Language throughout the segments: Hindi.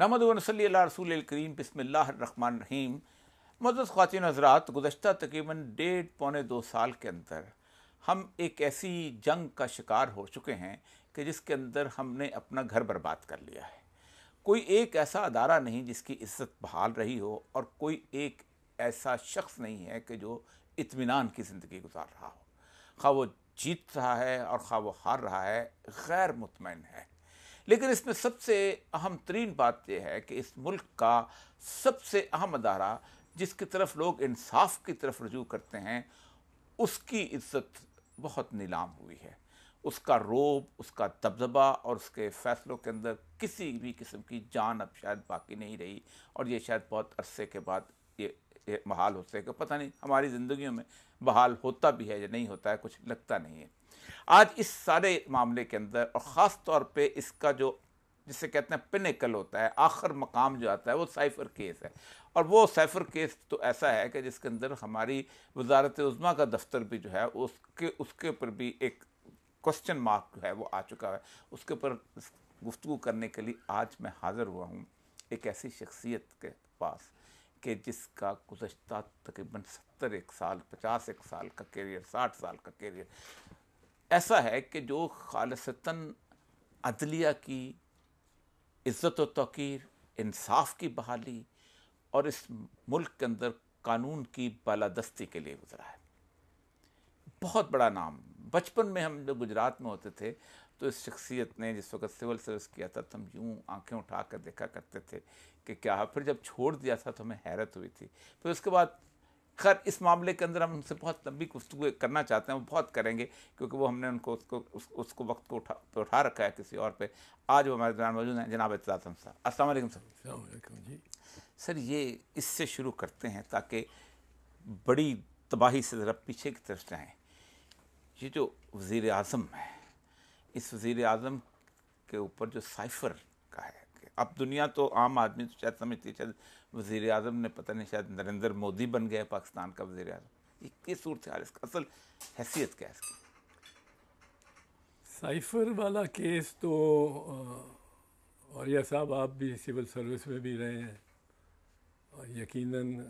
नमद रसूल करीम रहीम मदद ख़वान हजरात गुज्त तकरीबन डेढ़ पौने दो साल के अंदर हम एक ऐसी जंग का शिकार हो चुके हैं कि जिसके अंदर हमने अपना घर बर्बाद कर लिया है कोई एक ऐसा अदारा नहीं जिसकी इज्जत बहाल रही हो और कोई एक ऐसा शख्स नहीं है कि जो इत्मीनान की ज़िंदगी गुजार रहा हो खा वो जीत रहा है और खा वो हार रहा है गैर मुतमिन है लेकिन इसमें सबसे अहम तरीन बात यह है कि इस मुल्क का सबसे अहम अदारा जिसकी तरफ लोग इंसाफ की तरफ रजू करते हैं उसकी इज्जत बहुत नीलाम हुई है उसका रोब उसका दबदबा और उसके फ़ैसलों के अंदर किसी भी किस्म की जान अब शायद बाकी नहीं रही और ये शायद बहुत अरसे के बाद ये, ये बहाल हो सके पता नहीं हमारी ज़िंदगियों में बहाल होता भी है या नहीं होता है कुछ लगता नहीं है आज इस सारे मामले के अंदर और ख़ास तौर पे इसका जो जिसे कहते हैं पिनेकल होता है आखिर मकाम जो आता है वो साइफर केस है और वो साइफर केस तो ऐसा है कि जिसके अंदर हमारी वजारत उज़मा का दफ्तर भी जो है उसके उसके ऊपर भी एक क्वेश्चन मार्क जो है वो आ चुका है उसके ऊपर गुफ्तु करने के लिए आज मैं हाज़िर हुआ हूँ एक ऐसी शख्सियत के पास कि जिसका गुजशत तकरीबन सत्तर एक साल पचास एक साल का कैरियर साठ साल का कैरियर ऐसा है कि जो खालसता अदलिया की इज़्ज़त तोकीर इंसाफ की बहाली और इस मुल्क के अंदर कानून की बालादस्ती के लिए गुजरा है बहुत बड़ा नाम बचपन में हम जब गुजरात में होते थे तो इस शख्सियत ने जिस वक्त सिविल सर्विस किया था तो हम यूँ आँखें उठा कर देखा करते थे कि क्या फिर जब छोड़ दिया था तो हमें हैरत हुई थी फिर उसके बाद खैर इस मामले के अंदर हम उनसे बहुत लंबी गुफ्तु करना चाहते हैं वो बहुत करेंगे क्योंकि वो हमने उनको उसको उस, उसको वक्त को उठा पे उठा रखा है किसी और पे आज वो हमारे दौरान मौजूद हैं जनाब सर साहब असल सर जी सर ये इससे शुरू करते हैं ताकि बड़ी तबाही से ज़रा पीछे की तरफ जाएँ ये जो वज़ी अजम है इस वज़ी अजम के ऊपर जो साइफ़र का है अब दुनिया तो आम आदमी तो शायद समझती है शायद वजीर अजम ने पता नहीं शायद नरेंद्र मोदी बन गए पाकिस्तान का वज़ी अजम ये किस सूरत हाल इसका असल हैसियत क्या है इसकी साइफर वाला केस तो और यह साहब आप भी सिविल सर्विस में भी रहे हैं और यकीनन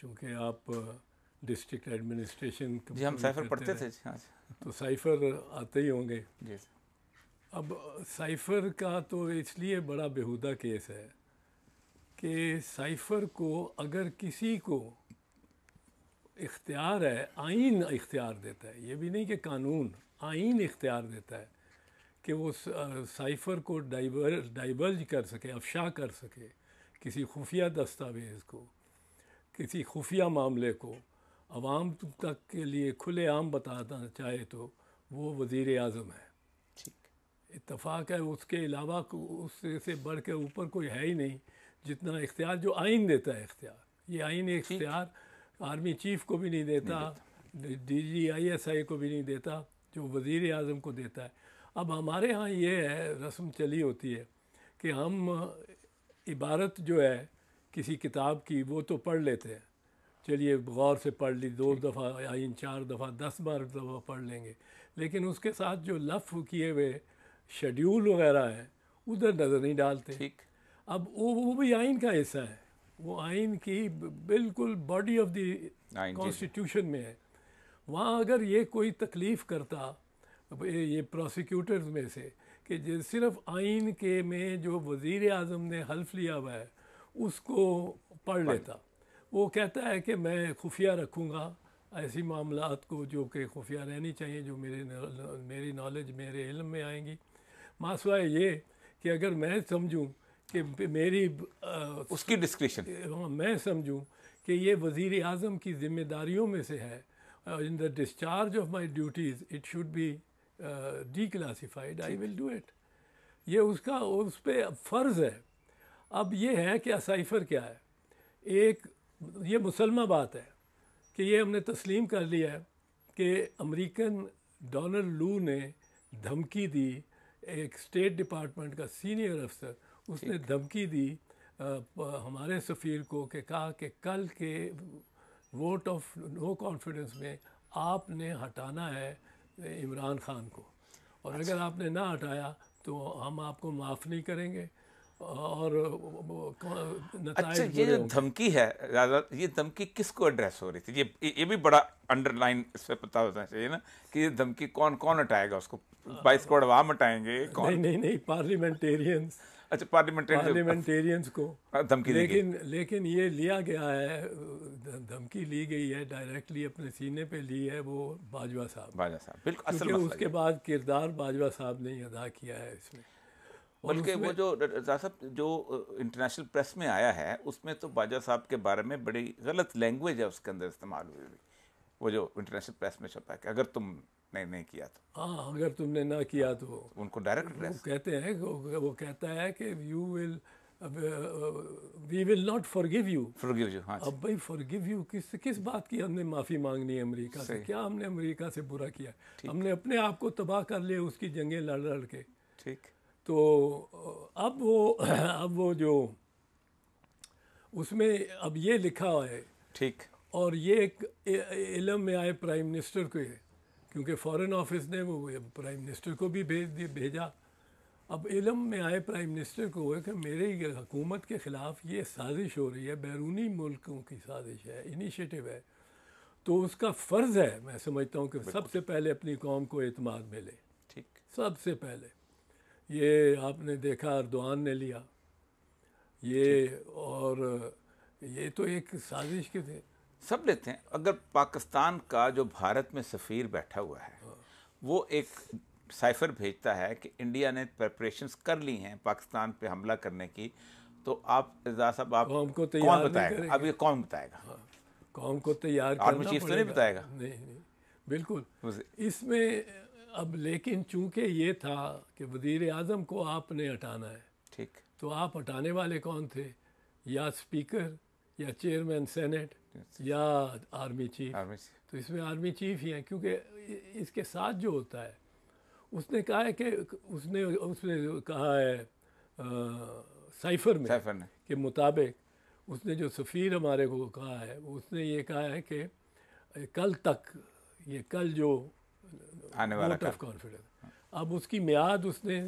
चूँकि आप डिस्ट्रिक्ट एडमिनिस्ट्रेशन जी हम साइफर पढ़ते थे हाँ तो साइफर आते ही होंगे जी अब साइफ़र का तो इसलिए बड़ा बेहुदा केस है कि साइफ़र को अगर किसी को इख्तियार है आइन इख्तियार देता है ये भी नहीं कि कानून आइन इख्तियार देता है कि वो साइफ़र को डाइवर डाइवर्ज कर सके अफशा कर सके किसी खुफिया दस्तावेज़ को किसी खुफिया मामले को आवाम तक के लिए खुलेआम बताना चाहे तो वो वज़ी अजम है इतफाक़ है उसके अलावा उससे से बढ़ के ऊपर कोई है ही नहीं जितना इख्तियार जो आइन देता है इख्तियार ये आइन इख्तियार आर्मी चीफ को भी नहीं देता D G I S I को भी नहीं देता जो वज़ी अजम को देता है अब हमारे यहाँ ये है रस्म चली होती है कि हम इबारत जो है किसी किताब की वो तो पढ़ लेते हैं चलिए गौर से पढ़ ली दो दफ़ा आइन चार दफ़ा दस बार दफ़ा पढ़ लेंगे लेकिन उसके साथ जो लफ किए हुए शेड्यूल वगैरह है उधर नज़र नहीं डालते ठीक अब वो वो भी आइन का हिस्सा है वो आइन की बिल्कुल बॉडी ऑफ द कॉन्स्टिट्यूशन में है वहाँ अगर ये कोई तकलीफ़ करता ये प्रोसिक्यूटर्स में से कि सिर्फ आइन के में जो वज़ी अजम ने हल्फ लिया हुआ है उसको पढ़ लेता वो कहता है कि मैं खुफिया रखूँगा ऐसी मामला को जो कि खुफिया रहनी चाहिए जो मेरे मेरी नॉलेज मेरे इल्म में आएंगी मासवा ये कि अगर मैं समझूं कि मेरी आ, उसकी डिस्क्रिप्शन हाँ, मैं समझूं कि ये वज़ी अजम की जिम्मेदारियों में से है in the discharge of my duties it should be declassified I will do it ये उसका उस पर फ़र्ज़ है अब ये है कि असाइफर क्या है एक ये मुसलमा बात है कि ये हमने तस्लीम कर लिया है कि अमरीकन डोनल्ड लू ने धमकी दी एक स्टेट डिपार्टमेंट का सीनियर अफसर उसने धमकी दी आ, हमारे सफ़ीर को कि कहा कि कल के वोट ऑफ नो कॉन्फिडेंस में आपने हटाना है इमरान खान को और अच्छा। अगर आपने ना हटाया तो हम आपको माफ़ नहीं करेंगे और अच्छा ये जो धमकी है ये धमकी किसको एड्रेस हो रही थी ये ये भी बड़ा अंडरलाइन इस पर पता होना चाहिए ना कि ये धमकी कौन कौन हटाएगा उसको बाई स्क्वाड वाम हटाएंगे नहीं नहीं नहीं पार्लियामेंटेरियंस अच्छा पार्लियामेंटेरियन पार्लियामेंटेरियंस को हाँ, धमकी लेकिन लेकिन ये लिया गया है धमकी ली गई है डायरेक्टली अपने सीने पे ली है वो बाजवा साहब बाजवा साहब बिल्कुल असल उसके बाद किरदार बाजवा साहब ने अदा किया है इसमें बल्कि वो जो साहब जो इंटरनेशनल प्रेस में आया है उसमें तो बाजवा साहब के बारे में बड़ी गलत लैंग्वेज है उसके अंदर इस्तेमाल हुई वो जो इंटरनेशनल प्रेस में छपा है अगर तुम नहीं नहीं किया तो हाँ अगर तुमने ना किया तो उनको डायरेक्ट कहते हैं वो कहता है कि you will we will not forgive you forgive you अब भाई फॉरगिव यू किस किस बात की हमने माफ़ी मांगनी है अमेरिका से क्या हमने अमेरिका से बुरा किया हमने अपने आप को तबाह कर लिया उसकी जंगें लड़ लड़ के ठीक तो अब वो अब वो जो उसमें अब ये लिखा है ठीक और ये एक इलम में आए प्राइम मिनिस्टर को है क्योंकि फॉरेन ऑफिस ने वो प्राइम मिनिस्टर को भी भेज दिया भेजा अब इलम में आए प्राइम मिनिस्टर को है कि मेरे हुकूमत के ख़िलाफ़ ये साजिश हो रही है बैरूनी मुल्कों की साजिश है इनिशिएटिव है तो उसका फ़र्ज़ है मैं समझता हूँ कि सबसे पहले अपनी कौम को अतमाद मिले ठीक सबसे पहले ये आपने देखा अरदवान ने लिया ये और ये तो एक साजिश के थे सब लेते हैं अगर पाकिस्तान का जो भारत में सफ़ीर बैठा हुआ है वो एक साइफर भेजता है कि इंडिया ने प्रेपरेशंस कर ली हैं पाकिस्तान पे हमला करने की तो आप एजाज साहब आप को कौन बताएगा अब ये कौन बताएगा हाँ। कौम को तैयार आर्मी चीफ तो नहीं बताएगा नहीं नहीं बिल्कुल इसमें अब लेकिन चूंकि ये था कि वजीर अजम को आपने हटाना है ठीक तो आप हटाने वाले कौन थे या स्पीकर या चेयरमैन सेनेट या आर्मी चीफ आर्मी तो इसमें आर्मी चीफ ही हैं क्योंकि इसके साथ जो होता है उसने कहा है कि उसने उसने कहा है साइफर में साइफर ने के मुताबिक उसने जो सफ़ीर हमारे को कहा है उसने ये कहा है कि कल तक ये कल जो आने वाला ऑफ कॉन्फिडेंस अब उसकी मियाद उसने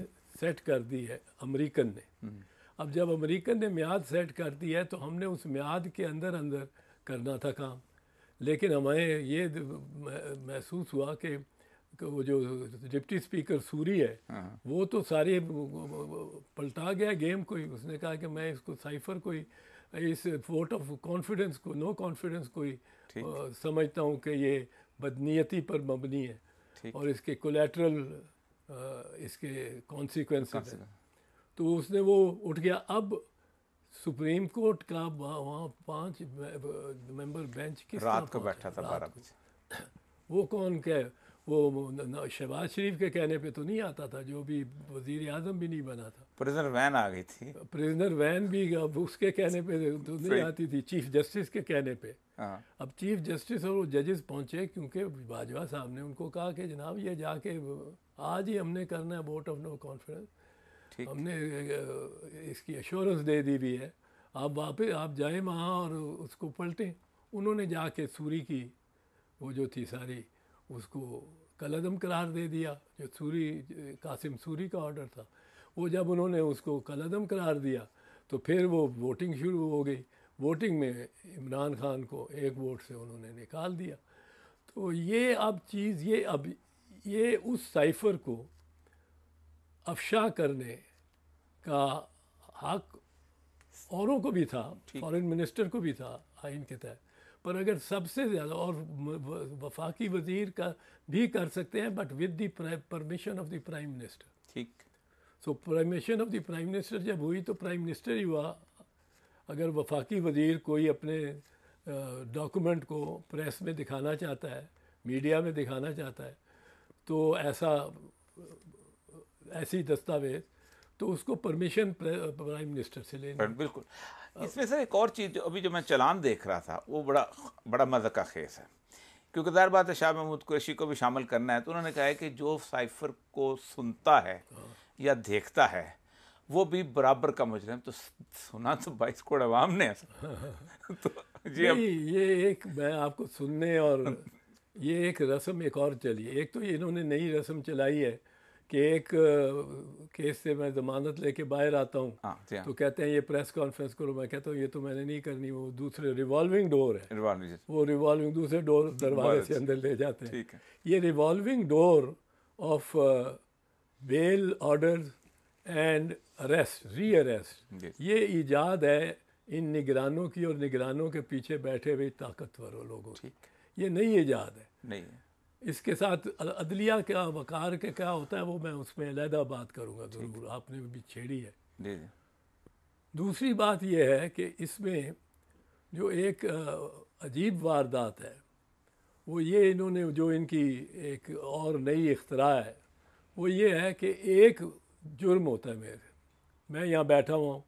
सेट कर दी है अमेरिकन ने हम्म। अब जब अमेरिकन ने मियाद सेट कर दी है तो हमने उस मियाद के अंदर अंदर करना था काम लेकिन हमें ये महसूस हुआ कि वो जो डिप्टी स्पीकर सूरी है हाँ, हाँ। वो तो सारे पलटा गया गेम कोई उसने कहा कि मैं इसको साइफर कोई इस वोट ऑफ कॉन्फिडेंस को नो कॉन्फिडेंस कोई समझता हूँ कि ये बदनीयती पर मबनी है और इसके कोलेट्रल इसके कॉन्सिक्वेंस तो उसने वो उठ गया अब सुप्रीम कोर्ट का वहाँ पांच मेंबर बेंच किस रात को बैठा था बारह बजे वो कौन कह वो शहबाज शरीफ के कहने पे तो नहीं आता था जो भी वजीर आजम भी नहीं बना था प्रिजनर वैन आ गई थी प्रिजनर वैन भी अब उसके कहने पे तो नहीं आती थी चीफ जस्टिस के कहने पे हाँ। अब चीफ जस्टिस और वो जजेस पहुंचे क्योंकि बाजवा साहब ने उनको कहा कि जनाब ये जाके आज ही हमने करना है वोट ऑफ नो कॉन्फिडेंस हमने इसकी एश्योरेंस दे दी हुई है आप वापस आप जाए वहाँ और उसको पलटें उन्होंने जाके सूरी की वो जो थी सारी उसको कलदम करार दे दिया जो सूरी कासिम सूरी का ऑर्डर था वो जब उन्होंने उसको कलदम करार दिया तो फिर वो वोटिंग शुरू हो गई वोटिंग में इमरान खान को एक वोट से उन्होंने निकाल दिया तो ये अब चीज़ ये अब ये उस साइफ़र को अफशा करने का हक औरों को भी था फॉरेन मिनिस्टर को भी था आइन के तहत पर अगर सबसे ज़्यादा और वफाकी वजीर का भी कर सकते हैं but with the permission of the prime minister ठीक so permission of the prime minister जब हुई तो प्राइम मिनिस्टर ही हुआ अगर वफाकी वजीर कोई अपने डॉक्यूमेंट को प्रेस में दिखाना चाहता है मीडिया में दिखाना चाहता है तो ऐसा ऐसी दस्तावेज़ तो उसको परमिशन प्राइम मिनिस्टर से लेना बिल्कुल इसमें सर एक और चीज़ जो अभी जो मैं चलान देख रहा था वो बड़ा बड़ा मज़े का खेस है क्योंकि ज़ाहिर बात है शाह महमूद कुरैशी को भी शामिल करना है तो उन्होंने कहा है कि जो साइफर को सुनता है हाँ। या देखता है वो भी बराबर का मुजरम तो सुना तो बाईस कोड़ अवाम ने तो जी अब... ये एक मैं आपको सुनने और ये एक रस्म एक और चली एक तो इन्होंने नई रस्म चलाई है कि एक केस से मैं ज़मानत लेके बाहर आता हूँ हाँ, हाँ। तो कहते हैं ये प्रेस कॉन्फ्रेंस करो मैं कहता हूँ ये तो मैंने नहीं करनी वो दूसरे रिवॉल्विंग डोर है वो रिवॉल्विंग दूसरे डोर दरवाजे से अंदर ले जाते हैं ये revolving door of bail order and arrest re arrest ये ईजाद है इन निगरानों की और निगरानों के पीछे बैठे हुए ताकतवर लोगों की ये नई ईजाद है नहीं है इसके साथ अदलिया का वकार के क्या होता है वो मैं उसमें अलहदा बात करूँगा ज़रूर आपने भी छेड़ी है दे दे। दूसरी बात यह है कि इसमें जो एक अजीब वारदात है वो ये इन्होंने जो इनकी एक और नई इख्तरा है वो ये है कि एक जुर्म होता है मेरे मैं यहाँ बैठा हुआ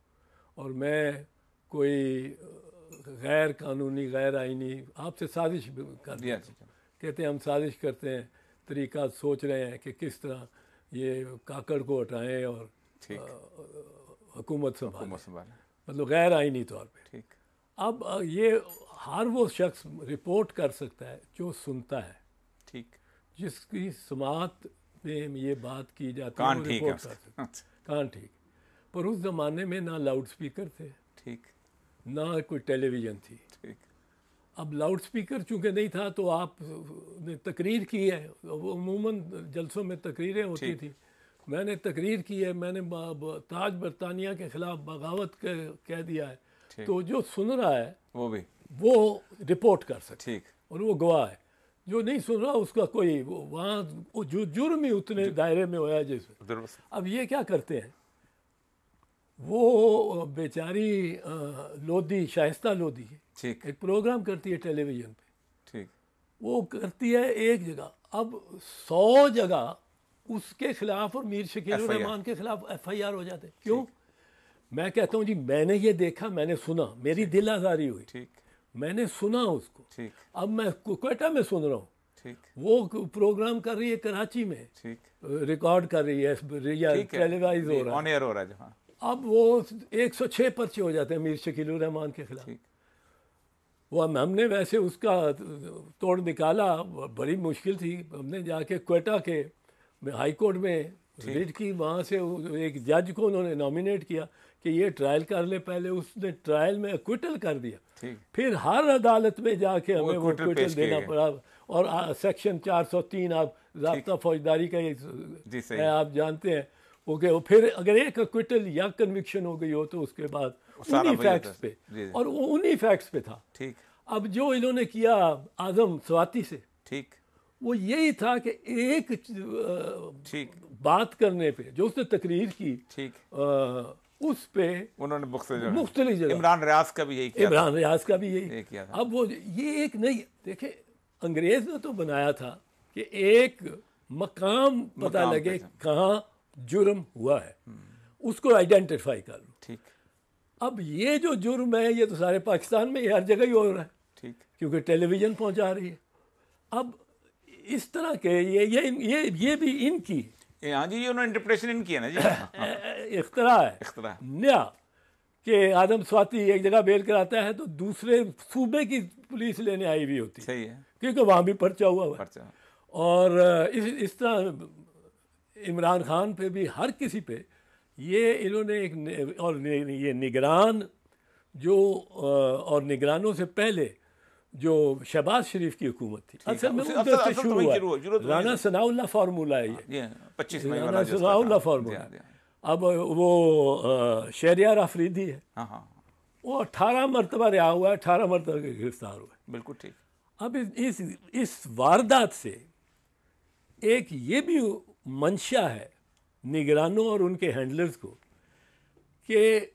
और मैं कोई गैर कानूनी गैर आइनी आपसे साजिश कर दिया कहते हैं हम साजिश करते हैं तरीका सोच रहे हैं कि किस तरह ये काकड़ को हटाएं और हुकूमत संभाले मतलब गैर आइनी तौर पे ठीक अब ये हर वो शख्स रिपोर्ट कर सकता है जो सुनता है ठीक जिसकी समात में ये बात की जाती है ठीक हाँ कान ठीक पर उस ज़माने में ना लाउड स्पीकर थे ठीक ना कोई टेलीविज़न थी ठीक अब लाउड स्पीकर चूँकि नहीं था तो आप ने तकरीर की है अमूमन जलसों में तकरीरें होती थी मैंने तकरीर की है मैंने ताज बरतानिया के खिलाफ बगावत कह दिया है तो जो सुन रहा है वो भी वो रिपोर्ट कर सकता ठीक और वो गवाह है जो नहीं सुन रहा उसका कोई वो वहाँ जो जुर्म ही उतने दायरे में होया जिसमें अब ये क्या करते हैं वो बेचारी लोधी शाइस्ता लोधी एक प्रोग्राम करती है टेलीविजन पे ठीक वो करती है एक जगह अब सौ जगह उसके खिलाफ और मीर शकील रहमान के खिलाफ एफआईआर हो जाते क्यों मैं कहता हूँ जी मैंने ये देखा मैंने सुना मेरी दिल आजारी हुई ठीक मैंने सुना उसको ठीक अब मैं कोयटा में सुन रहा हूँ वो प्रोग्राम कर रही है कराची में रिकॉर्ड कर रही है टेलीवाइज हो रहा है ऑन एयर हो रहा है अब वो 106 पर्चे हो जाते हैं मीर शकील रहमान के खिलाफ वो हमने वैसे उसका तोड़ निकाला बड़ी मुश्किल थी हमने जाके कोटा के हाई कोर्ट में रिट की वहाँ से एक जज को उन्होंने नॉमिनेट किया कि ये ट्रायल कर ले पहले उसने ट्रायल में अक्विटल कर दिया फिर हर अदालत में जाके हमें वो अक्विटल देना पड़ा और आ, सेक्शन 403 आप रबता फौजदारी का ये आप जानते हैं ओके okay, फिर अगर एक क्विटल या कन्विक्शन हो गई हो तो उसके बाद उन्हीं फैक्ट्स पे और वो उन्हीं फैक्ट्स पे था ठीक अब जो इन्होंने किया आजम स्वाति से ठीक वो यही था कि एक ठीक बात करने पे जो उसने तकरीर की ठीक उस पे उन्होंने मुख्तलि इमरान रियाज का भी यही इमरान रियाज का भी यही किया अब वो ये एक नहीं देखे अंग्रेज ने तो बनाया था कि एक मकाम पता लगे कहाँ जुर्म हुआ है उसको आइडेंटिफाई कर लो ठीक अब ये जो जुर्म है ये तो सारे पाकिस्तान में हर जगह ही हो रहा है ठीक क्योंकि टेलीविज़न पहुंचा रही है अब इस तरह के ये ये ये ये भी इनकी हाँ जी ये उन्होंने इंटरप्रेशन इन किया ना जी हाँ। इख्तरा है इख्तरा नया कि आदम स्वाति एक जगह बेल कर आता है तो दूसरे सूबे की पुलिस लेने आई हुई होती सही है क्योंकि वहाँ भी पर्चा हुआ हुआ पर्चा और इस इस तरह इमरान खान पे भी हर किसी पे ये इन्होंने एक न, और न, ये निगरान जो और निगरानों से पहले जो शहबाज शरीफ की हुकूमत थी असल में उधर से तो शुरू हुआ तो राना सनाउल्ला फार्मूला है ये हाँ, पच्चीस राना सनाउल्ला फार्मूला अब वो शहरियार आफरीदी है हाँ, हाँ। वो अठारह मरतबा रिहा हुआ है अठारह मरतबा गिरफ्तार हुआ है बिल्कुल ठीक अब इस इस वारदात से एक ये भी मंशा है निगरानों और उनके हैंडलर्स को कि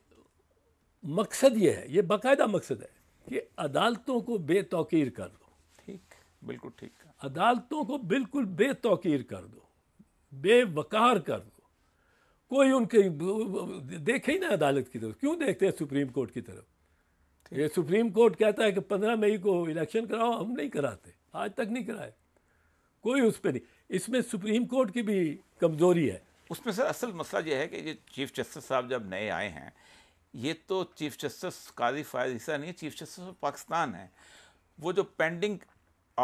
मकसद ये है ये बाकायदा मकसद है कि अदालतों को बेतौकीर कर दो ठीक बिल्कुल ठीक अदालतों को बिल्कुल बेतौकीर कर दो बेवकार कर दो कोई उनके देखे ही ना अदालत की तरफ क्यों देखते हैं सुप्रीम कोर्ट की तरफ ये सुप्रीम कोर्ट कहता है कि पंद्रह मई को इलेक्शन कराओ हम नहीं कराते आज तक नहीं कराए कोई उस पर नहीं इसमें सुप्रीम कोर्ट की भी कमज़ोरी है उसमें सर असल मसला यह है कि ये चीफ जस्टिस साहब जब नए आए हैं ये तो चीफ जस्टिस काजी फायद हिस्सा नहीं है चीफ जस्टिस ऑफ पाकिस्तान है वो जो पेंडिंग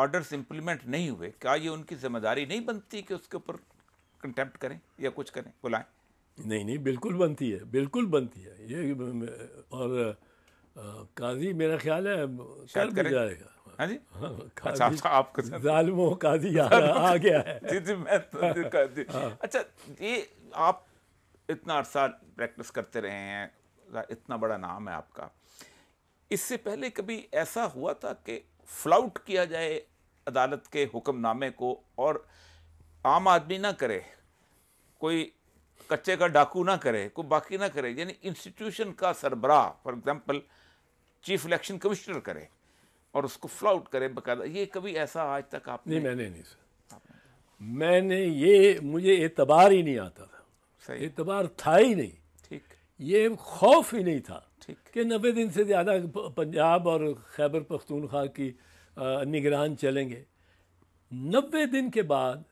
ऑर्डर्स इम्प्लीमेंट नहीं हुए क्या ये उनकी जिम्मेदारी नहीं बनती कि उसके ऊपर कंटेम्प्ट करें या कुछ करें बुलाएं नहीं नहीं बिल्कुल बनती है बिल्कुल बनती है ये और काजी मेरा ख्याल है कर जाएगा हाँ जी हाँ, हाँ, अच्छा जालिमो काजी आ गया है जी जी मैं तो काजी हाँ। अच्छा ये आप इतना अरसा प्रैक्टिस करते रहे हैं इतना बड़ा नाम है आपका इससे पहले कभी ऐसा हुआ था कि फ्लाउट किया जाए अदालत के हुक्मनामे को और आम आदमी ना करे कोई कच्चे का डाकू ना करे कोई बाकी ना करे यानी इंस्टीट्यूशन का सरबराह for example chief election commissioner करे और उसको फ्लाउट करें बकायदा ये कभी ऐसा आज तक आप नहीं मैंने नहीं सर मैंने ये मुझे एतबार ही नहीं आता था सही एतबार था ही नहीं ठीक ये खौफ ही नहीं था ठीक कि नबे दिन से ज़्यादा पंजाब और खैबर पख्तूनख्वा की निगरान चलेंगे नबे दिन के बाद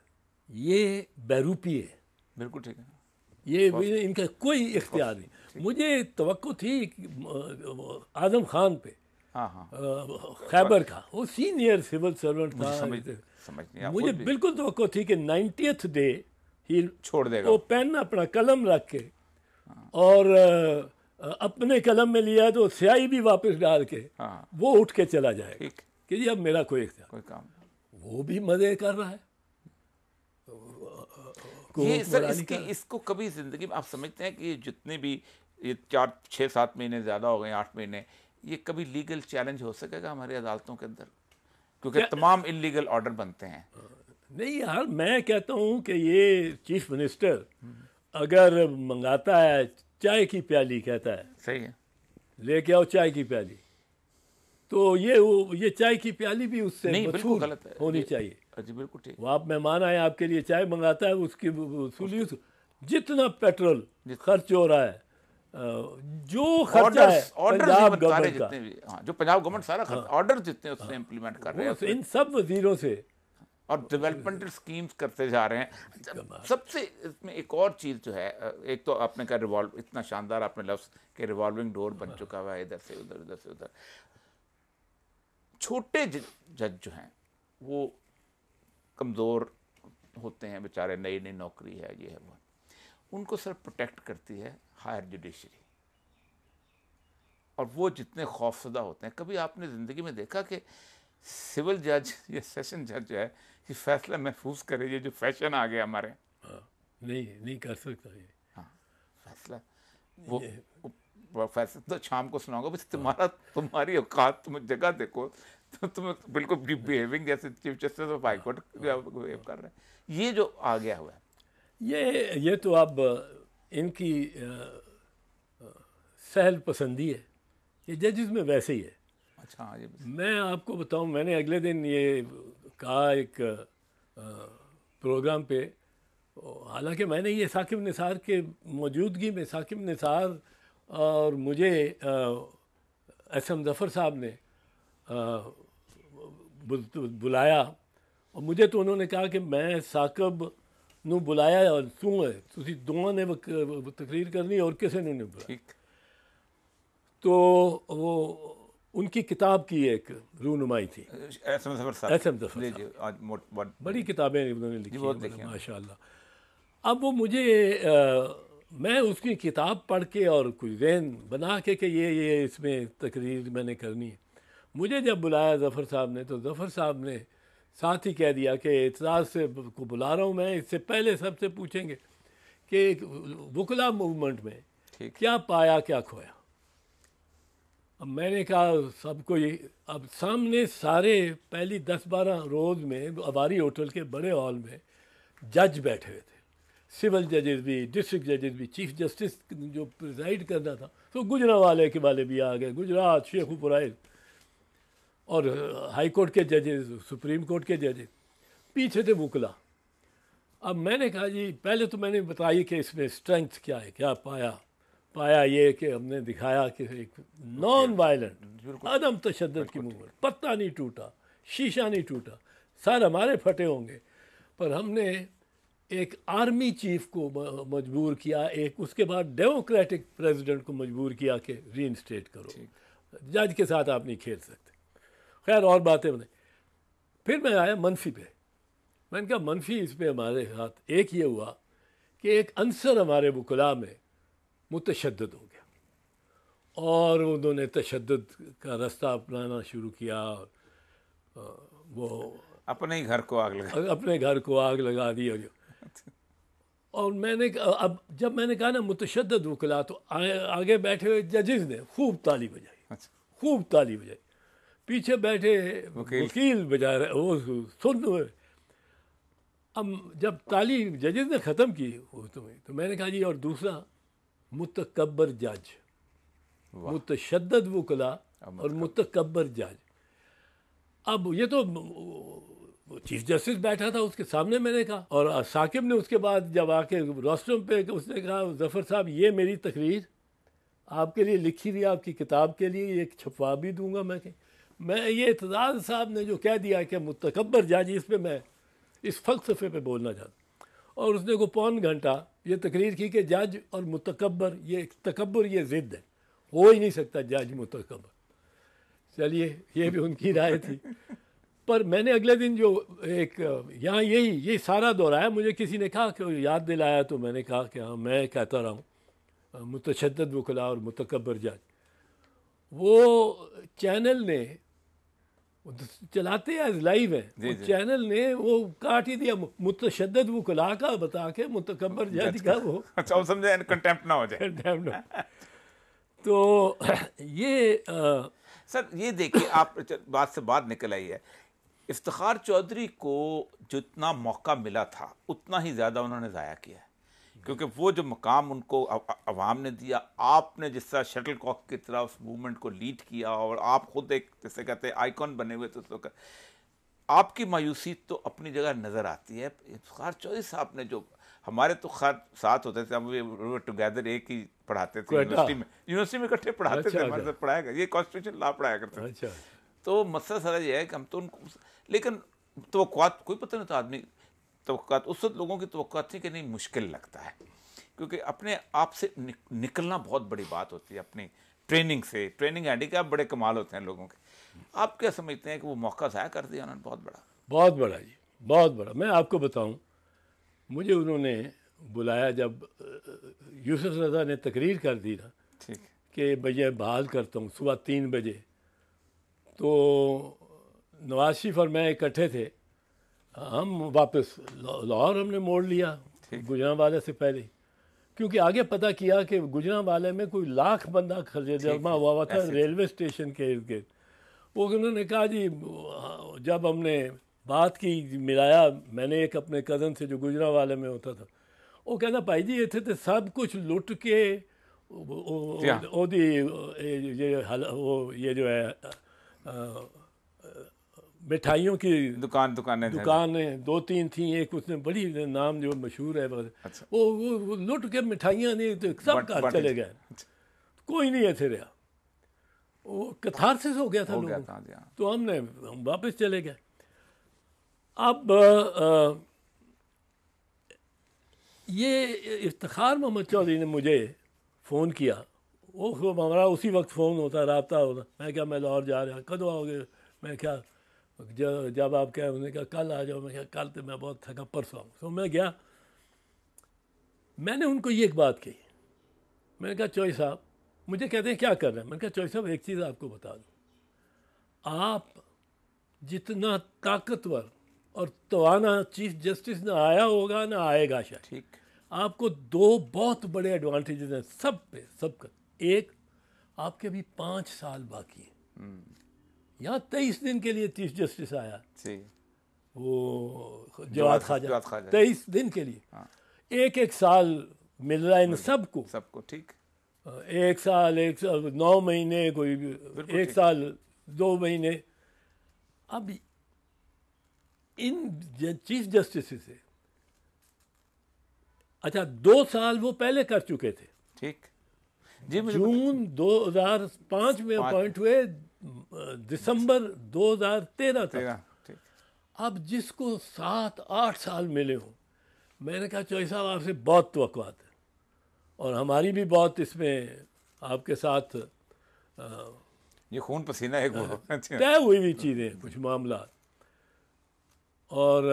ये बैरूपी है बिल्कुल ठीक है ये इनका कोई इख्तियार नहीं मुझे तो थी आज़म खान पे हाँ, हाँ। खैबर का वो सीनियर सिविल सर्वेंट था समझ, समझ नहीं मुझे बिल्कुल तो थी कि नाइन्टीथ डे ही छोड़ देगा वो पेन अपना कलम रख के और अपने कलम में लिया तो स्याही भी वापस डाल के हाँ। वो उठ के चला जाए कि जी अब मेरा कोई कोई काम वो भी मजे कर रहा है ये सर इसके इसको कभी ज़िंदगी में आप समझते हैं कि जितने भी ये चार छः सात महीने ज़्यादा हो गए आठ महीने ये कभी लीगल चैलेंज हो सकेगा हमारी अदालतों के अंदर क्योंकि तमाम इलीगल ऑर्डर बनते हैं नहीं यार मैं कहता हूँ कि ये चीफ मिनिस्टर अगर मंगाता है चाय की प्याली कहता है सही है लेके आओ चाय की प्याली तो ये वो ये चाय की प्याली भी उससे नहीं, गलत है। होनी चाहिए जी बिल्कुल ठीक वो आप मेहमान आए आपके लिए चाय मंगाता है उसकी वसूली जितना पेट्रोल खर्च हो रहा है जो खर्चा है पंजाब गवर्नमेंट का हाँ, जो पंजाब गवर्नमेंट सारा खर्च ऑर्डर हाँ। जितने उसने इम्प्लीमेंट हाँ। कर रहे हैं इन सब वजीरों से और डेवलपमेंटल स्कीम्स करते जा रहे हैं सबसे इसमें एक और चीज़ जो है एक तो आपने कहा रिवॉल्व इतना शानदार आपने लफ्स के रिवॉल्विंग डोर बन चुका हुआ है इधर से उधर उधर से उधर छोटे जज जो हैं वो कमज़ोर होते हैं बेचारे नई नई नौकरी है ये है वो उनको सर प्रोटेक्ट करती है हायर जुडिशरी और वो जितने खौफजदा होते हैं कभी आपने ज़िंदगी में देखा कि सिविल जज या सेशन जज जो है कि फैसला महफूज करे ये जो फैशन आ गया हमारे हाँ, नहीं नहीं कर सकता ये हाँ फैसला वो, वो फैसला तो शाम को सुनाऊंगा बस हाँ। तुम्हारा तुम्हारी औकात तुम जगह देखो तो तुम बिल्कुल बिहेविंग हाँ। जैसे chief justice of high court behave कर रहे हैं ये जो आ गया हुआ है ये ये तो अब इनकी सहल पसंदी है ये जजेस में वैसे ही है अच्छा ये मैं आपको बताऊं मैंने अगले दिन ये कहा एक प्रोग्राम पे हालांकि मैंने ये साकिब निसार के मौजूदगी में साकिब निसार और मुझे एस एम जफ़र साहब ने बुलाया और मुझे तो उन्होंने कहा कि मैं साकब बुलाया और ਔਰ है तुम ਤੁਸੀਂ ने तकरीर करनी और किसी ने नहीं बुलाया तो वो उनकी किताब की एक रूनुमाई थी एस एम दफर बड़ी किताबें उन्होंने लिखी माशा अब वो मुझे आ, मैं उसकी किताब पढ़ के और कुछ जहन बना के कि ये ये इसमें तकरीर मैंने करनी है मुझे जब बुलाया जफ़र साहब ने तो जफ़र साहब ने साथ ही कह दिया कि इतराज़ से को बुला रहा हूँ मैं इससे पहले सबसे पूछेंगे कि वकला मूवमेंट में क्या पाया क्या खोया अब मैंने कहा सबको ये अब सामने सारे पहली दस बारह रोज़ में अबारी होटल के बड़े हॉल में जज बैठे हुए थे सिविल जजेस भी डिस्ट्रिक्ट जजेस भी चीफ जस्टिस जो प्रिजाइड करना था तो गुजरा वाले के वाले भी आ गए गुजरात शेखुपुराइल और हाई कोर्ट के जजेस सुप्रीम कोर्ट के जजेस पीछे थे बुकला अब मैंने कहा जी पहले तो मैंने बताई कि इसमें स्ट्रेंथ क्या है क्या पाया पाया ये कि हमने दिखाया कि एक नॉन वायलेंट आदम तशद की मूवमेंट पत्ता नहीं टूटा शीशा नहीं टूटा सर हमारे फटे होंगे पर हमने एक आर्मी चीफ को मजबूर किया एक उसके बाद डेमोक्रेटिक प्रेसिडेंट को मजबूर किया कि री करो जज के साथ आप नहीं खेल सकते खैर और बातें बने फिर मैं आया मनफी पे मैंने कहा मनफी इस पर हमारे साथ एक ये हुआ कि एक अंसर हमारे वकला में मुतशद हो गया और उन्होंने तशद का रास्ता अपनाना शुरू किया और वो अपने ही घर को आग लगा अपने घर को आग लगा दी और और मैंने अब जब मैंने कहा ना मुतशद वकला तो आ, आगे बैठे हुए जजेस ने खूब ताली बजाई अच्छा। खूब ताली बजाई पीछे बैठे वकील, वकील बजा रहे वो सुन अब जब ताली जजेस ने ख़त्म की वो तुम्हें तो मैंने कहा जी और दूसरा मुतकबर जज मुतशद वकला और मुतकबर जज अब ये तो चीफ जस्टिस बैठा था उसके सामने मैंने कहा और साकिब ने उसके बाद जब आके रोस्टरूम पे तो उसने कहा जफ़र साहब ये मेरी तकरीर आपके लिए लिखी हुई आपकी किताब के लिए एक छपवा भी दूंगा मैं कहीं मैं ये इतजाज़ साहब ने जो कह दिया कि मुतकबर जाजी इस पर मैं इस फलसफे पे बोलना चाहता और उसने को पौन घंटा ये तकरीर की कि जज और मुतकबर ये तकबर ये ज़िद्द है हो ही नहीं सकता जज मुतकबर चलिए ये भी उनकी राय थी पर मैंने अगले दिन जो एक यहाँ यही ये सारा दोहराया मुझे किसी ने कहा कि याद दिलाया तो मैंने कहा कि हाँ मैं कहता रहा हूँ मुतद वकला और मुतकबर जज वो चैनल ने तो चलाते हैं लाइव है चैनल ने वो काट ही दिया मुतशद वो कला का बता के मुतकबर जाति का वो अच्छा वो समझे ना हो जाए ना तो ये आ, सर ये देखिए आप बात से बात निकल आई है इफ्तार चौधरी को जितना मौका मिला था उतना ही ज़्यादा उन्होंने ज़ाया किया है क्योंकि वो जो मकाम उनको अवाम ने दिया आपने जिस तरह शटल कॉक की तरह उस मूवमेंट को लीड किया और आप खुद एक जैसे कहते हैं आइकॉन बने हुए थे उस तो वक्त आपकी मायूसी तो अपनी जगह नज़र आती है इफ्तार चौधरी साहब ने जो हमारे तो खैर साथ होते थे हम टुगेदर एक ही पढ़ाते थे यूनिवर्सिटी हाँ। में यूनिवर्सिटी में इकट्ठे पढ़ाते अच्छा, थे हमारे साथ पढ़ाया गया ये कॉन्स्टिट्यूशन ला पढ़ाया करते अच्छा, तो मसला सारा ये है कि हम तो उनको लेकिन तो कोई पता नहीं था आदमी तो उस वक्त लोगों की तो नहीं मुश्किल लगता है क्योंकि अपने आप से निकलना बहुत बड़ी बात होती है अपनी ट्रेनिंग से ट्रेनिंग हैंडीकैप बड़े कमाल होते हैं लोगों के आप क्या समझते हैं कि वो मौका ज़ाया कर दिया उन्होंने बहुत बड़ा बहुत बड़ा जी बहुत बड़ा मैं आपको बताऊं मुझे उन्होंने बुलाया जब यूसुफ रजा ने तकरीर कर दी ना ठीक कि भैया बहाल करता हूँ सुबह तीन बजे तो नवाज शरीफ और मैं इकट्ठे थे हम वापस लाहौर हमने मोड़ लिया गुजरा वाले से पहले क्योंकि आगे पता किया कि गुजरा वाले में कोई लाख बंदा जमा हुआ हुआ था रेलवे स्टेशन के इर्द गिर्द वो उन्होंने कहा जी जब हमने बात की मिलाया मैंने एक अपने कज़न से जो गुजरा वाले में होता था वो कहना भाई जी इतने तो सब कुछ लुट के ये वो ये जो है मिठाइयों की दुकान दुकानें दुकानें दो तीन थी एक उसने बड़ी नाम जो मशहूर है अच्छा। वो वो लुट के मिठाइयाँ नहीं तो सब कार चले गए अच्छा। कोई नहीं ऐसे रहा वो कथारसिस हो गया था हो गया था हाँ। तो हमने हम वापस चले गए अब आ, आ, ये इफ्तार मोहम्मद चौधरी ने मुझे फ़ोन किया वो हमारा उसी वक्त फ़ोन होता रबता होता मैं क्या मैं लाहौर जा रहा कदों आओगे मैं क्या जब जब आप कहें उन्होंने कहा कल आ जाओ मैं कहा कल तो मैं बहुत थका परसों आऊँ सो तो मैं गया मैंने उनको ये एक बात कही मैंने कहा चौई साहब मुझे कहते हैं क्या कर रहे हैं मैंने कहा चौई साहब एक चीज़ आपको बता दूँ आप जितना ताकतवर और तोाना चीफ जस्टिस ना आया होगा ना आएगा शायद ठीक आपको दो बहुत बड़े एडवांटेजेस हैं सब पे सब का एक आपके अभी पाँच साल बाकी हैं हम्म। यहाँ तेईस दिन के लिए चीफ जस्टिस आया वो जवाद खाजा तेईस दिन के लिए हाँ। एक एक साल मिल रहा है इन सबको सबको ठीक एक साल एक साल नौ महीने कोई एक साल दो महीने अब इन चीफ जस्टिस से अच्छा दो साल वो पहले कर चुके थे ठीक जी जून 2005 में अपॉइंट हुए दिसंबर 2013 तक अब जिसको सात आठ साल मिले हों मैंने कहा चौधरी साहब आपसे बहुत तोक़ात है और हमारी भी बहुत इसमें आपके साथ आ, ये खून पसीना है तय हुई हुई चीज़ें कुछ मामला और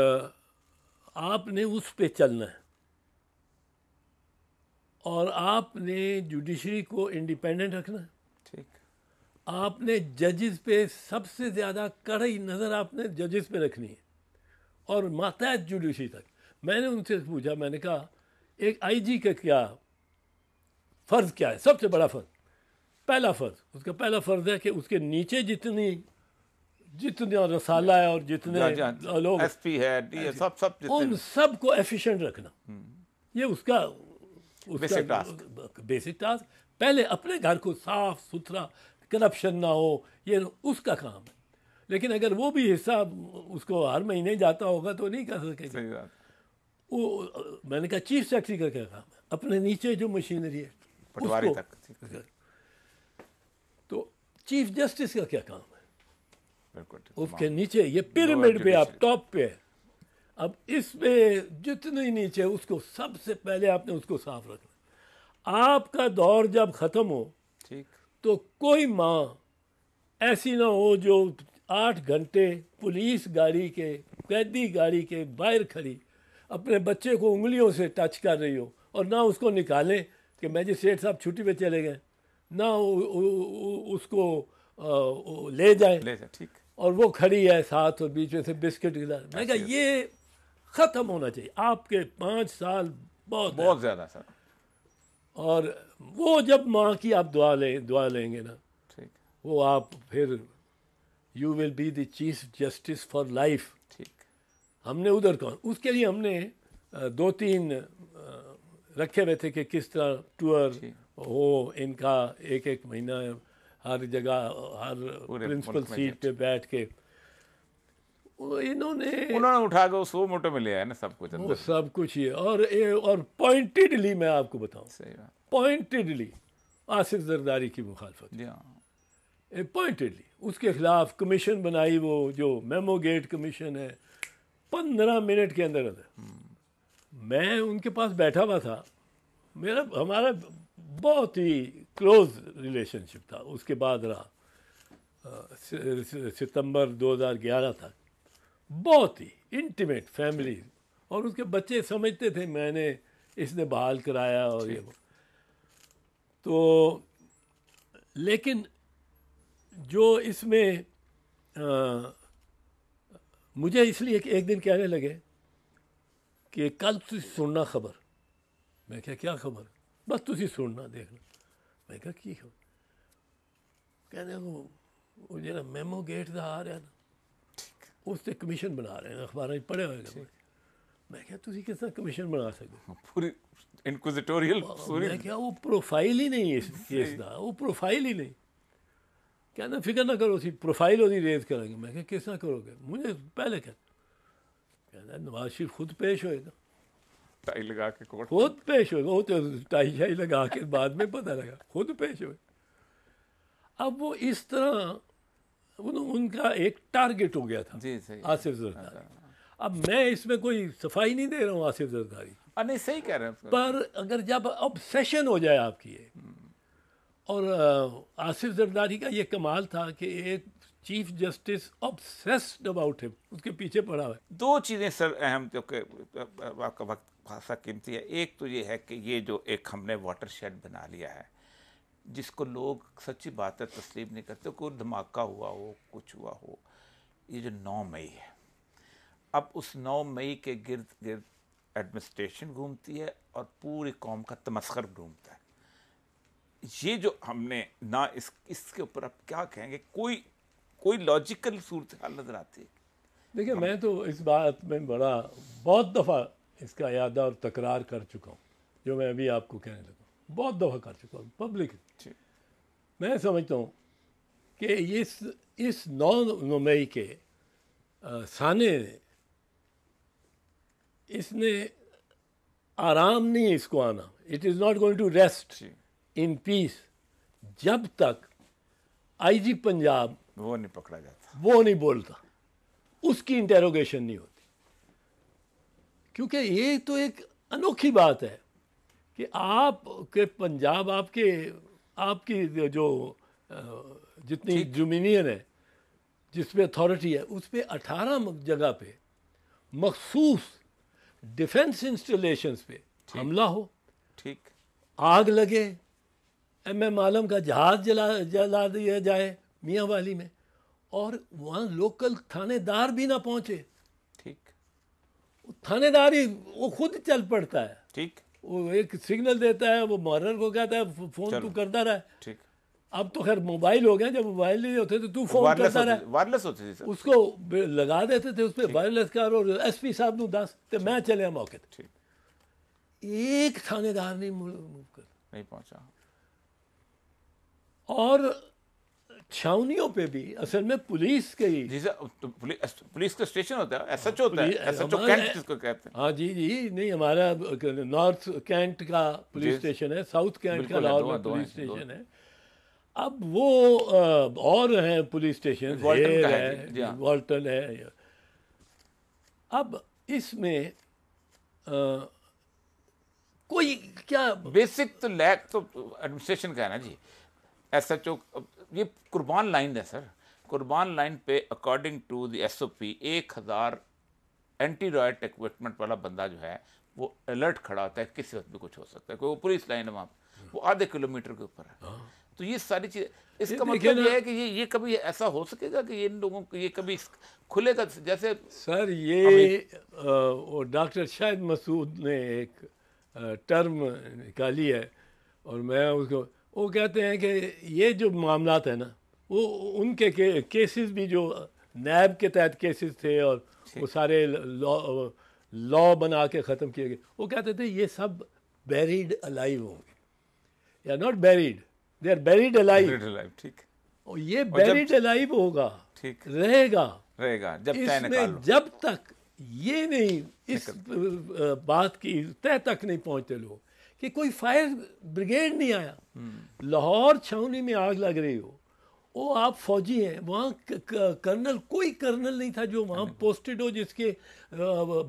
आपने उस पे चलना है और आपने जुडिशरी को इंडिपेंडेंट रखना है आपने जजेस पे सबसे ज़्यादा कड़ी नज़र आपने जजेस पे रखनी है और माता जुडिशी तक मैंने उनसे पूछा मैंने कहा एक आईजी का क्या फ़र्ज़ क्या है सबसे बड़ा फ़र्ज़ पहला फ़र्ज़ उसका पहला फ़र्ज़ है कि उसके नीचे जितनी जितना रसाला है और जितने हाँ हाँ लोग एसपी है ये हाँ सब सब उन सब को एफिशिएंट रखना हम्म। ये उसका, उसका बेसिक टास्क बेसिक टास्क पहले अपने घर को साफ सुथरा करप्शन ना हो ये उसका काम है लेकिन अगर वो भी हिस्सा उसको हर महीने जाता होगा तो नहीं कर सके वो मैंने कहा चीफ सेक्रेटरी का क्या काम है अपने नीचे जो मशीनरी है पटवारी तक तो चीफ जस्टिस का क्या काम है उसके नीचे ये पिरामिड पे आप टॉप पे है अब इसमें जितने नीचे उसको सबसे पहले आपने उसको साफ रखना आपका दौर जब खत्म हो ठीक तो कोई माँ ऐसी ना हो जो आठ घंटे पुलिस गाड़ी के कैदी गाड़ी के बाहर खड़ी अपने बच्चे को उंगलियों से टच कर रही हो और ना उसको निकालें कि मैजिस्ट्रेट साहब छुट्टी पे चले गए ना उ, उ, उ, उसको ले जाए ले जाए ठीक और वो खड़ी है साथ और बीच में से बिस्किट गिला मैं कहा ये ख़त्म होना चाहिए आपके पाँच साल बहुत बहुत ज़्यादा सर और वो जब माँ की आप दुआ लें दुआ लेंगे ना ठीक वो आप फिर you will be the chief justice for life ठीक हमने उधर कौन उसके लिए हमने दो तीन रखे हुए थे कि किस तरह टूर हो इनका एक एक महीना हर जगह हर प्रिंसिपल सीट पे बैठ के इन्होंने उन्होंने उठा के सो मोटे में ले आया ना सब कुछ वो सब कुछ ही और ए, और पॉइंटेडली मैं आपको बताऊं सही बात पॉइंटेडली आसिफ जरदारी की मुखालफत पॉइंटेडली हाँ। उसके खिलाफ कमीशन बनाई वो जो मेमो गेट कमीशन है पंद्रह मिनट के अंदर अंदर मैं उनके पास बैठा हुआ था मेरा हमारा बहुत ही क्लोज रिलेशनशिप था उसके बाद रहा सितंबर 2011 तक बहुत ही इंटीमेट फैमिली और उसके बच्चे समझते थे मैंने इसने बहाल कराया और ये तो लेकिन जो इसमें आ, मुझे इसलिए एक, एक दिन कहने लगे कि कल तुझे सुनना खबर मैं क्या क्या खबर बस तुझे सुनना देखना मैं क्या की खबर कहने वो वो जरा मेमो गेट से आ रहा ना ਉਸ ਤੇ ਕਮਿਸ਼ਨ ਬਣਾ ਰਹੇ ਨੇ ਅਖਬਾਰਾਂ 'ਚ ਪੜਿਆ ਹੋਏਗਾ ਮੈਂ ਕਿਹਾ ਤੁਸੀਂ ਕਿਸ ਤਰ੍ਹਾਂ ਕਮਿਸ਼ਨ ਬਣਾ ਸਕਦੇ ਪੂਰੀ ਇਨਕੁਇਜ਼ਿਟੋਰੀਅਲ ਪੂਰੀ ਮੈਂ ਕਿਹਾ ਉਹ ਪ੍ਰੋਫਾਈਲ ਹੀ ਨਹੀਂ ਇਸ ਕੇਸ ਦਾ ਉਹ ਪ੍ਰੋਫਾਈਲ कहना फिक्र ना करो उसकी प्रोफाइल होती रेज करेंगे मैं क्या किस तरह करोगे मुझे पहले क्या कहना नवाज शरीफ खुद पेश होएगा टाई लगा के कोर्ट खुद पेश होएगा वो तो टाई शाई लगा के बाद में पता लगा खुद पेश हो अब वो इस तरह उन, उनका एक टारगेट हो गया था आसिफ जरदारी हाँ, हाँ। अब मैं इसमें कोई सफाई नहीं दे रहा हूँ आसिफ जरदारी नहीं सही कह रहे हैं पर अगर जब ऑब्सेशन हो जाए आपकी ये हम्म। और आसिफ जरदारी का ये कमाल था कि एक chief justice obsessed about him उसके पीछे पड़ा हुआ दो चीज़ें सर अहम जो कि आपका वक्त खासा कीमती है एक तो ये है कि ये जो एक हमने वाटर शेड बना लिया है जिसको लोग सच्ची बात है तस्लीम नहीं करते कोई धमाका हुआ हो कुछ हुआ हो ये जो नौ मई है अब उस नौ मई के गिर्द गिर्द एडमिनिस्ट्रेशन घूमती है और पूरी कौम का तमस्कर घूमता है ये जो हमने ना इस इसके ऊपर अब क्या कहेंगे कोई कोई लॉजिकल सूरत हाल नज़र आती है देखिए मैं तो इस बात में बड़ा बहुत दफ़ा इसका यादा और तकरार कर चुका हूँ जो मैं अभी आपको कहने लगा बहुत दफ़ा कर चुका हूँ पब्लिक मैं समझता हूँ कि इस इस नौ नुमई के साने ने इसने आराम नहीं इसको आना it is not going to rest in peace जब तक आईजी पंजाब वो नहीं पकड़ा जाता वो नहीं बोलता उसकी इंटेरोगेशन नहीं होती क्योंकि ये तो एक अनोखी बात है कि आप के पंजाब आपके आपकी जो जितनी जुमिनियन है जिस पे अथॉरिटी है उस पर अठारह जगह पे मखसूस डिफेंस इंस्टॉलेशन पे हमला हो ठीक आग लगे एम एम आलम का जहाज जला जला दिया जाए मियाँ वाली में और वहाँ लोकल थानेदार भी ना पहुँचे ठीक थानेदार ही वो खुद चल पड़ता है ठीक वो एक सिग्नल देता है वो मॉरर को कहता है फोन तू करता रहा ठीक अब तो खैर मोबाइल हो गया जब मोबाइल नहीं होते तो तू फोन करता रहा वायरलेस होते थे उसको लगा देते थे उस पर वायरलेस कर और एस पी साहब नु दस तो मैं चले मौके एक थानेदार नहीं मूव कर नहीं पहुंचा और छावनियों पे भी असल में पुलिस के ही तो पुलिस, पुलिस का स्टेशन होता है एस एच होता है एसएचओ कैंट जिसको कहते हैं हाँ जी जी नहीं हमारा नॉर्थ कैंट का पुलिस स्टेशन है साउथ कैंट का लाहौर में पुलिस स्टेशन है अब वो और हैं पुलिस स्टेशन है वॉल्टन है हाँ। अब इसमें कोई क्या बेसिक तो लैक तो एडमिनिस्ट्रेशन तो, का है ना जी एस एच ओ ये कुर्बान लाइन है सर कुर्बान लाइन पे according to the S O P एक हज़ार एंटी रॉयट इक्विपमेंट वाला बंदा जो है वो अलर्ट खड़ा होता है किसी वक्त भी कुछ हो सकता है कोई वो पुलिस लाइन है वहाँ वो आधे किलोमीटर के ऊपर है हाँ। तो ये सारी चीज़ इसका मतलब ये है कि ये ये कभी ऐसा हो सकेगा कि इन लोगों को ये कभी खुलेगा जैसे सर ये हाँ डॉक्टर शाहिद मसूद ने एक टर्म निकाली है और मैं उसको वो कहते हैं कि ये जो मामला है ना वो उनके के, केसेस भी जो नैब के तहत केसेस थे और वो सारे लॉ लॉ बना के ख़त्म किए गए वो कहते थे ये सब बेरीड अलाइव होंगे या not buried they are buried alive ठीक और ये बेरीड अलाइव होगा ठीक रहेगा रहेगा जब इसमें जब तक ये नहीं इस बात की तय तक नहीं पहुंचते लोग कि कोई फायर ब्रिगेड नहीं आया लाहौर छावनी में आग लग रही हो वो आप फौजी हैं वहाँ कर्नल कोई कर्नल नहीं था जो वहाँ पोस्टेड हो जिसके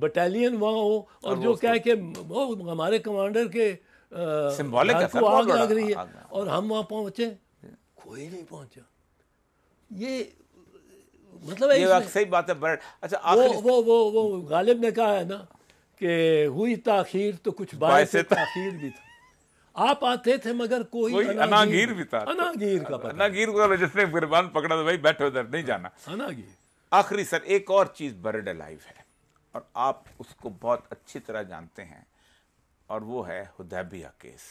बटालियन वहाँ हो और जो क्या के वो हमारे कमांडर के को आग लग रही है और हम वहाँ पहुँचे कोई नहीं पहुँचा ये मतलब ये सही बात है बट अच्छा वो वो वो वो गालिब ने कहा है ना कि हुई ताखीर तो कुछ बायस तो- ताखीर भी था आप आते थे मगर कोई, कोई अनागीर, भी था अनागीर का पता अनागीर को तो जिसने गिरबान पकड़ा तो भाई बैठे उधर नहीं जाना अनागीर आखिरी सर एक और चीज़ बर्ड लाइफ है और आप उसको बहुत अच्छी तरह जानते हैं और वो है हुदैबिया केस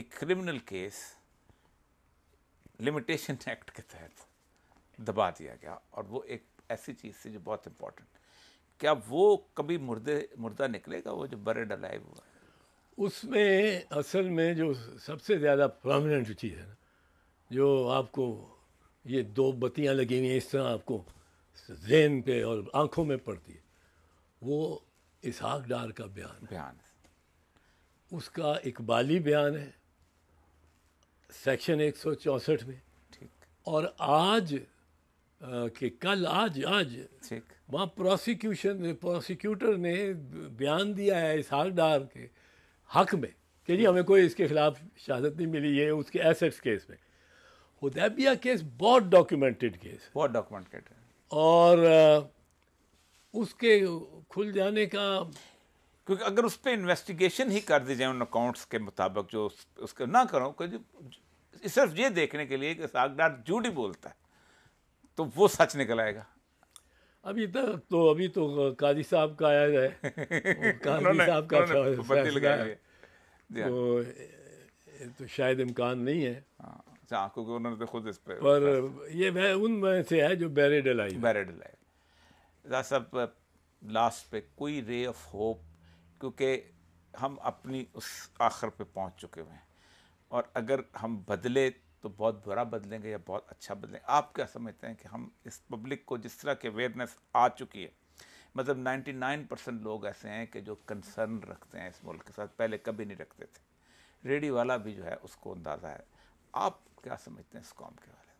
एक क्रिमिनल केस लिमिटेशन एक्ट के तहत दबा दिया गया और वो एक ऐसी चीज़ थी जो बहुत इंपॉर्टेंट क्या वो कभी मुर्दे मुर्दा निकलेगा वो जो बरेड अलाइव हुआ उसमें असल में जो सबसे ज़्यादा प्रमिनेंट चीज़ है जो आपको ये दो बत्तियाँ लगी हुई हैं इस तरह आपको जहन पे और आँखों में पड़ती है वो इसहाक डार का बयान बयान है। उसका इकबाली बयान है सेक्शन चौंसठ में ठीक और आज कि कल आज आज वहाँ प्रोसिक्यूशन प्रोसिक्यूटर ने बयान दिया है इस हकदार के हक में कि जी हमें कोई इसके खिलाफ शहादत नहीं मिली है उसके एसेट्स केस में हुदैबिया केस बहुत डॉक्यूमेंटेड केस बहुत डॉक्यूमेंटेड है और उसके खुल जाने का क्योंकि अगर उस पर इन्वेस्टिगेशन ही कर दी जाए उन अकाउंट्स के मुताबिक जो उसके ना करो क्योंकि सिर्फ ये देखने के लिए कि सागदार झूठ ही बोलता है तो वो सच निकल आएगा अभी तक तो, तो अभी तो काजी साहब का आया है काजी साहब का तो फैसला है हाँ। तो, तो शायद इम्कान नहीं है हाँ, अच्छा, हाँ क्योंकि उन्होंने तो खुद इस पर पर ये वह में से है जो बैरिडल आई बैरिडल आई साहब लास्ट पे कोई रे ऑफ होप क्योंकि हम अपनी उस आखिर पे पहुंच चुके हुए हैं और अगर हम बदले तो बहुत बुरा बदलेंगे या बहुत अच्छा बदलेंगे आप क्या समझते हैं कि हम इस पब्लिक को जिस तरह की अवेयरनेस आ चुकी है मतलब 99 परसेंट लोग ऐसे हैं कि जो कंसर्न रखते हैं इस मुल्क के साथ पहले कभी नहीं रखते थे रेडियो वाला भी जो है उसको अंदाज़ा है आप क्या समझते हैं इस कॉम के बारे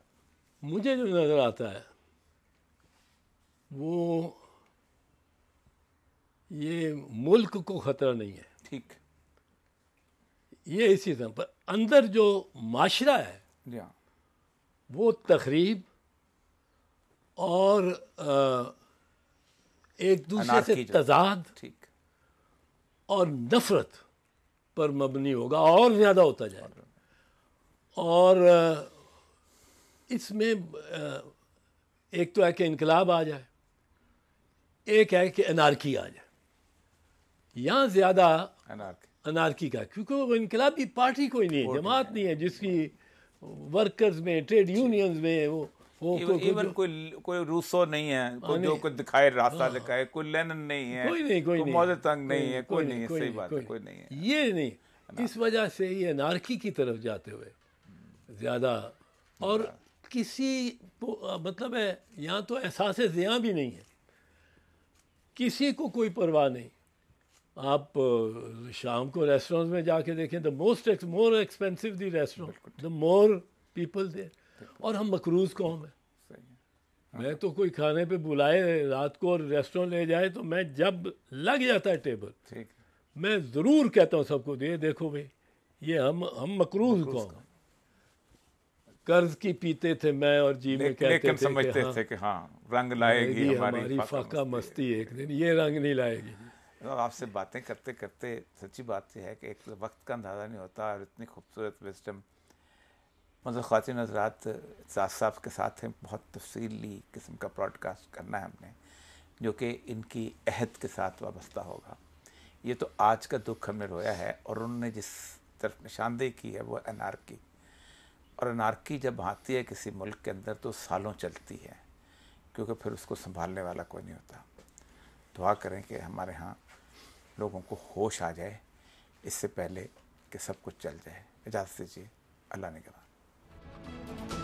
में मुझे जो नज़र आता है वो ये मुल्क को ख़तरा नहीं है ठीक ये इसी तरह पर अंदर जो माशरा है वो तकरीब और एक दूसरे से तजाद ठीक और नफरत पर मबनी होगा और ज़्यादा होता जाएगा और इसमें एक तो है कि इनकलाब आ जाए एक है कि अनारकी आ जाए यहाँ ज़्यादा अनारकी अनारकी का क्योंकि वो इनकलाबी पार्टी कोई नहीं है जमात नहीं है जिसकी वर्कर्स में ट्रेड यूनियंस में वो वो इवन, कोई कोई रूसो नहीं है हाँ, कोई जो कुछ दिखाए रास्ता हाँ। दिखाए कोई लेनन नहीं है कोई नहीं कोई नहीं तंग नहीं है कोई नहीं है सही बात है कोई नहीं है ये नहीं इस वजह से ये नारकी की तरफ जाते हुए ज़्यादा और किसी मतलब है यहाँ तो एहसास ज़िया भी नहीं है किसी को कोई परवाह नहीं आप शाम को रेस्टोरेंट में जाके देखें the most more expensive the restaurant the more people there और हम मकरूज कौम है हाँ। मैं तो कोई खाने पे बुलाए रात को और रेस्टोरेंट ले जाए तो मैं जब लग जाता है टेबल मैं ज़रूर कहता हूँ सबको ये देखो भाई ये हम हम मकरूज कौम कर्ज की पीते थे मैं और जी में कहते थे समझते हाँ। थे कि हाँ रंग लाएगी हमारी, हमारी फाका मस्ती एक दिन ये रंग नहीं लाएगी तो आपसे बातें करते करते सच्ची बात यह है कि एक वक्त का अंदाज़ा नहीं होता और इतनी खूबसूरत विस्टम मतलब ख़वान हजरात साहब के साथ हैं बहुत तफसीली किस्म का ब्रॉडकास्ट करना है हमने जो कि इनकी अहद के साथ वाबस्ता होगा ये तो आज का दुख हमने रोया है और उन्होंने जिस तरफ निशानदेही की है वो अनारकी और अनारकी जब आती है किसी मुल्क के अंदर तो सालों चलती है क्योंकि फिर उसको संभालने वाला कोई नहीं होता दुआ करें कि हमारे यहाँ लोगों को होश आ जाए इससे पहले कि सब कुछ चल जाए इजाज़त दीजिए अल्लाह ने कहा